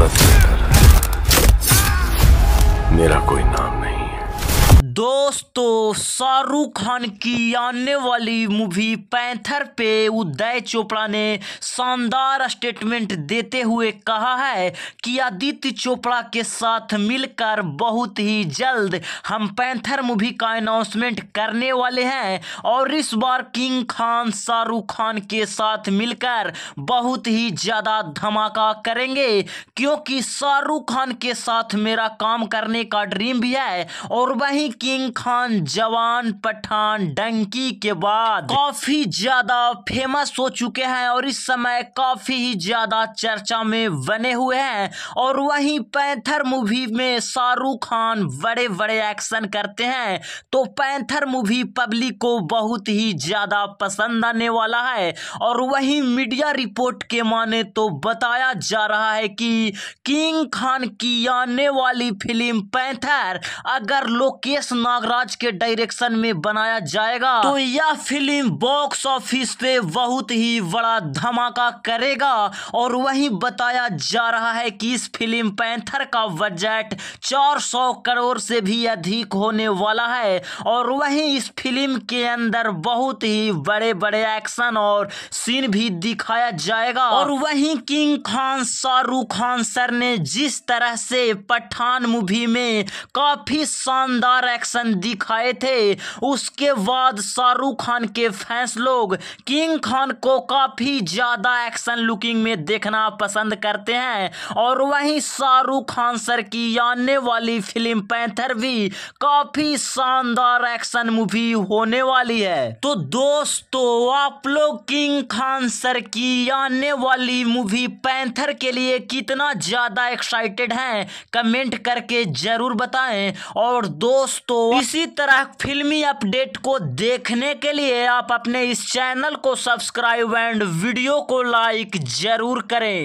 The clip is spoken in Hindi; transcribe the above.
गलत नहीं कर रहा मेरा कोई नाम नहीं है दोस्तों शाहरुख खान की आने वाली मूवी पैंथर पे उदय चोपड़ा ने शानदार स्टेटमेंट देते हुए कहा है कि आदित्य चोपड़ा के साथ मिलकर बहुत ही जल्द हम पैंथर मूवी का अनाउंसमेंट करने वाले हैं और इस बार किंग खान शाहरुख खान के साथ मिलकर बहुत ही ज़्यादा धमाका करेंगे क्योंकि शाहरुख खान के साथ मेरा काम करने का ड्रीम भी है और वहीं किंग खान जवान पठान डंकी के बाद काफी ज्यादा फेमस हो चुके हैं और इस समय काफी ही ज्यादा चर्चा में बने हुए हैं और वहीं पैंथर मूवी में शाहरुख खान बड़े बड़े एक्शन करते हैं तो पैंथर मूवी पब्लिक को बहुत ही ज्यादा पसंद आने वाला है और वहीं मीडिया रिपोर्ट के माने तो बताया जा रहा है कि किंग खान की आने वाली फिल्म पैंथर अगर लोकेशन नागराज के डायरेक्शन में बनाया जाएगा तो यह फिल्म बॉक्स ऑफिस पे बहुत ही बड़ा धमाका करेगा और वही बताया जा रहा है कि इस फिल्म पैंथर का बजट 400 करोड़ से भी अधिक होने वाला है और वही इस फिल्म के अंदर बहुत ही बड़े बड़े एक्शन और सीन भी दिखाया जाएगा और वही किंग खान शाहरुख खान सर ने जिस तरह से पठान मूवी में काफी शानदार एक्शन दिखाए थे उसके बाद शाहरुख खान के फैंस लोग किंग खान को काफ़ी ज़्यादा एक्शन लुकिंग में देखना पसंद करते हैं और वहीं शाहरुख खान सर की आने वाली फिल्म पैंथर भी काफ़ी शानदार एक्शन मूवी होने वाली है तो दोस्तों आप लोग किंग खान सर की आने वाली मूवी पैंथर के लिए कितना ज़्यादा एक्साइटेड हैं कमेंट करके ज़रूर बताएं और दोस्तों दोस्तों इसी तरह फिल्मी अपडेट को देखने के लिए आप अपने इस चैनल को सब्सक्राइब एंड वीडियो को लाइक जरूर करें